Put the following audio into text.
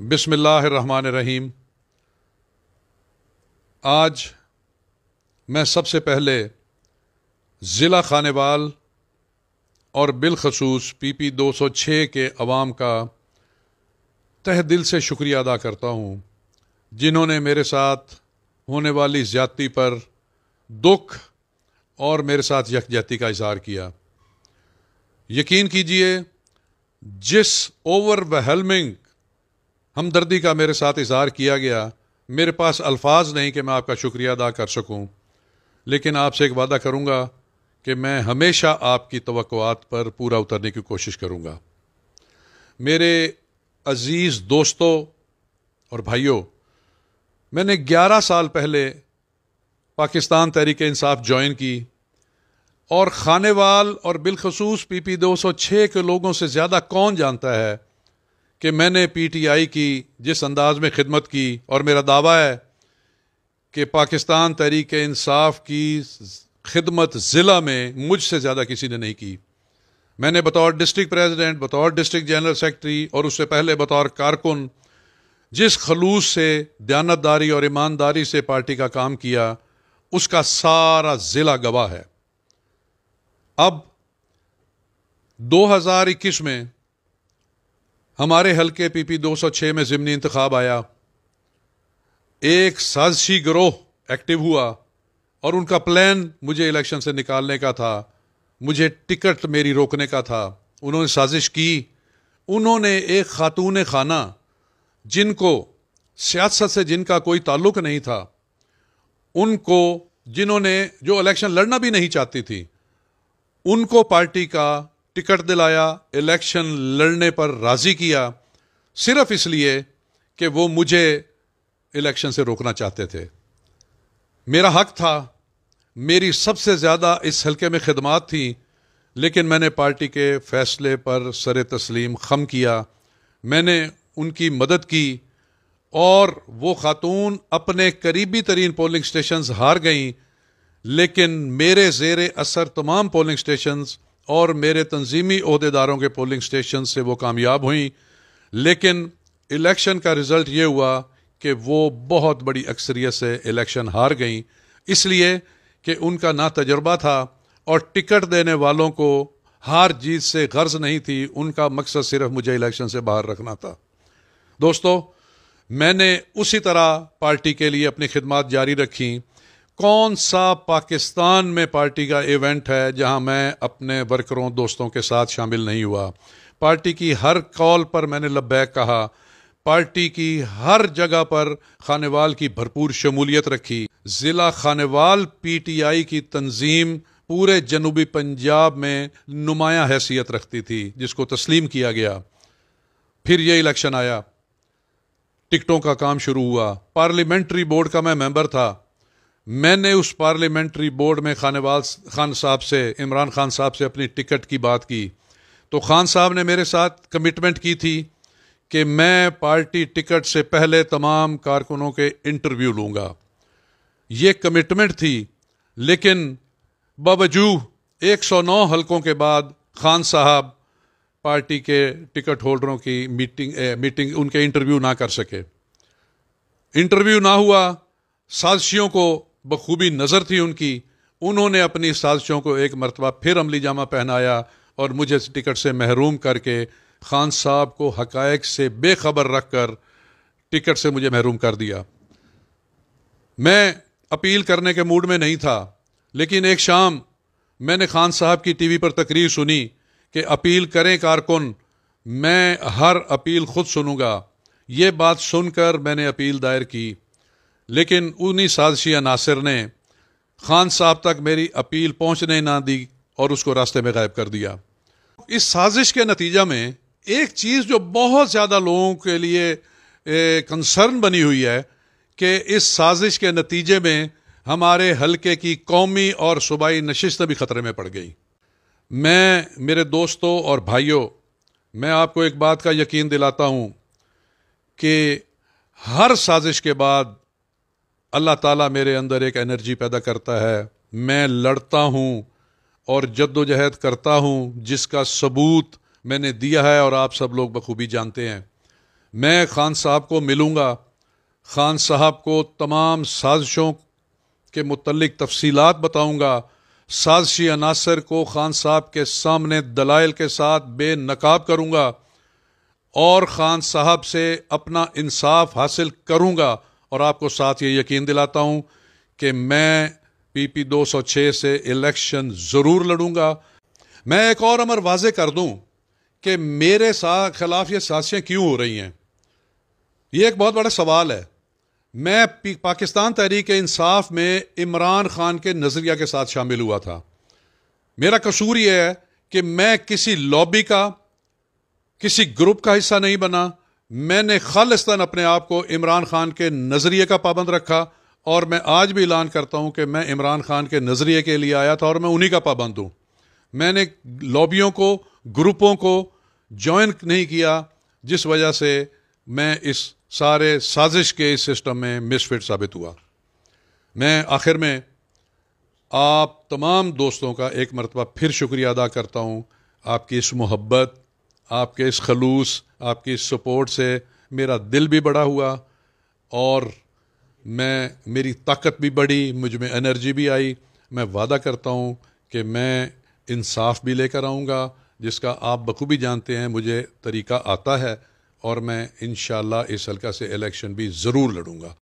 रहीम आज मैं सबसे पहले ज़िला खानेवाल और बिलखसूस पी पी दो सौ छः के अवाम का तह दिल से शुक्रिया अदा करता हूँ जिन्होंने मेरे साथ होने वाली ज़्यादती पर दुख और मेरे साथ यकजहती का इजहार किया यकीन कीजिए जिस ओवरवेलमिंग हमदर्दी का मेरे साथ इजहार किया गया मेरे पास अल्फाज नहीं कि मैं आपका शुक्रिया अदा कर सकूं लेकिन आपसे एक वादा करूंगा कि मैं हमेशा आपकी तवक़ात पर पूरा उतरने की कोशिश करूंगा मेरे अज़ीज़ दोस्तों और भाइयों मैंने 11 साल पहले पाकिस्तान तहरीक इंसाफ ज्वाइन की और खानेवाल और बिलखसूस पी पी दो सौ छः के लोगों से ज़्यादा कौन जानता है कि मैंने पीटीआई की जिस अंदाज में खिदमत की और मेरा दावा है कि पाकिस्तान तहरीक इंसाफ की खिदमत ज़िला में मुझसे ज़्यादा किसी ने नहीं की मैंने बतौर डिस्ट्रिक्ट प्रेसिडेंट बतौर डिस्ट्रिक्ट जनरल सेक्रेटरी और उससे पहले बतौर कारकुन जिस खलूस से दयानतदारी और ईमानदारी से पार्टी का काम किया उसका सारा ज़िला गवाह है अब 2021 में हमारे हलके पीपी 206 में ज़िमनी इंतखब आया एक साजिशी ग्रोह एक्टिव हुआ और उनका प्लान मुझे इलेक्शन से निकालने का था मुझे टिकट मेरी रोकने का था उन्होंने साजिश की उन्होंने एक खातून खाना जिनको सियासत से जिनका कोई ताल्लुक नहीं था उनको जिन्होंने जो इलेक्शन लड़ना भी नहीं चाहती थी उनको पार्टी का टिकट दिलाया इलेक्शन लड़ने पर राज़ी किया सिर्फ इसलिए कि वो मुझे इलेक्शन से रोकना चाहते थे मेरा हक था मेरी सबसे ज़्यादा इस हलके में खदमात थी लेकिन मैंने पार्टी के फैसले पर सर तस्लीम खम किया मैंने उनकी मदद की और वो ख़ातून अपने करीबी तरीन पोलिंग स्टेशंस हार गईं लेकिन मेरे जेर असर तमाम पोलिंग स्टेशंस और मेरे तंजीमी अहदेदारों के पोलिंग स्टेशन से वो कामयाब हुई लेकिन इलेक्शन का रिज़ल्ट ये हुआ कि वो बहुत बड़ी अक्सरियत से इलेक्शन हार गई इसलिए कि उनका ना तजर्बा था और टिकट देने वालों को हार जीत से गर्ज नहीं थी उनका मकसद सिर्फ मुझे इलेक्शन से बाहर रखना था दोस्तों मैंने उसी तरह पार्टी के लिए अपनी खिदमत जारी रखी कौन सा पाकिस्तान में पार्टी का इवेंट है जहां मैं अपने वर्करों दोस्तों के साथ शामिल नहीं हुआ पार्टी की हर कॉल पर मैंने लब्बैक कहा पार्टी की हर जगह पर खानेवाल की भरपूर शमूलियत रखी ज़िला खानेवाल पीटीआई की तंजीम पूरे जनूबी पंजाब में नुमाया हैसियत रखती थी जिसको तस्लीम किया गया फिर यह इलेक्शन आया टिकटों का काम शुरू हुआ पार्लियामेंट्री बोर्ड का मैं मेंबर था मैंने उस पार्लियामेंट्री बोर्ड में खानवाल खान साहब से इमरान खान साहब से अपनी टिकट की बात की तो खान साहब ने मेरे साथ कमिटमेंट की थी कि मैं पार्टी टिकट से पहले तमाम कारकुनों के इंटरव्यू लूँगा ये कमिटमेंट थी लेकिन सौ 109 हलकों के बाद खान साहब पार्टी के टिकट होल्डरों की मीटिंग ए, मीटिंग उनके इंटरव्यू ना कर सके इंटरव्यू ना हुआ साजिशों को बखूबी नज़र थी उनकी उन्होंने अपनी साजिशों को एक मरतबा फिर अमली जामा पहनाया और मुझे टिकट से महरूम करके खान साहब को हकायक से बेखबर रख कर टिकट से मुझे महरूम कर दिया मैं अपील करने के मूड में नहीं था लेकिन एक शाम मैंने खान साहब की टीवी पर तकरीर सुनी कि अपील करें कारकुन मैं हर अपील खुद सुनूंगा ये बात सुनकर मैंने अपील दायर की लेकिन उन्हीं साजिशी अनासर ने खान साहब तक मेरी अपील पहुंचने ना दी और उसको रास्ते में गायब कर दिया इस साजिश के नतीजा में एक चीज़ जो बहुत ज़्यादा लोगों के लिए कंसर्न बनी हुई है कि इस साजिश के नतीजे में हमारे हलके की कौमी और सूबाई नशस्त भी ख़तरे में पड़ गई मैं मेरे दोस्तों और भाइयों मैं आपको एक बात का यकीन दिलाता हूँ कि हर साजिश के बाद अल्लाह ताला मेरे अंदर एक एनर्जी पैदा करता है मैं लड़ता हूँ और जद्दोजहद करता हूँ जिसका सबूत मैंने दिया है और आप सब लोग बखूबी जानते हैं मैं खान साहब को मिलूँगा खान साहब को तमाम साजिशों के मतलब तफसीलत बताऊँगा साजशी अनासर को खान साहब के सामने दलाइल के साथ बेनकाब करूँगा और ख़ान साहब से अपना इंसाफ हासिल करूँगा और आपको साथ ये यकीन दिलाता हूं कि मैं पीपी 206 से इलेक्शन ज़रूर लड़ूंगा मैं एक और अमर वाजे कर दूं कि मेरे साथ खिलाफ ये साजिशें क्यों हो रही हैं ये एक बहुत बड़ा सवाल है मैं पाकिस्तान तहरीक इंसाफ में इमरान खान के नज़रिया के साथ शामिल हुआ था मेरा कसूर यह है कि मैं किसी लॉबी का किसी ग्रुप का हिस्सा नहीं बना मैंने खालिस्तान अपने आप को इमरान खान के नज़रिए का पाबंद रखा और मैं आज भी ऐलान करता हूं कि मैं इमरान खान के नज़रिए के लिए आया था और मैं उन्हीं का पाबंद हूं मैंने लॉबियों को ग्रुपों को ज्वाइन नहीं किया जिस वजह से मैं इस सारे साजिश के इस सिस्टम में मिसफिट साबित हुआ मैं आखिर में आप तमाम दोस्तों का एक मरतबा फिर शुक्रिया अदा करता हूँ आपकी इस मोहब्बत आपके इस खलूस आपकी इस सपोर्ट से मेरा दिल भी बड़ा हुआ और मैं मेरी ताकत भी बढ़ी मुझ में एनर्जी भी आई मैं वादा करता हूँ कि मैं इंसाफ भी लेकर आऊँगा जिसका आप बखूबी जानते हैं मुझे तरीका आता है और मैं इन इस हल्का से इलेक्शन भी ज़रूर लड़ूँगा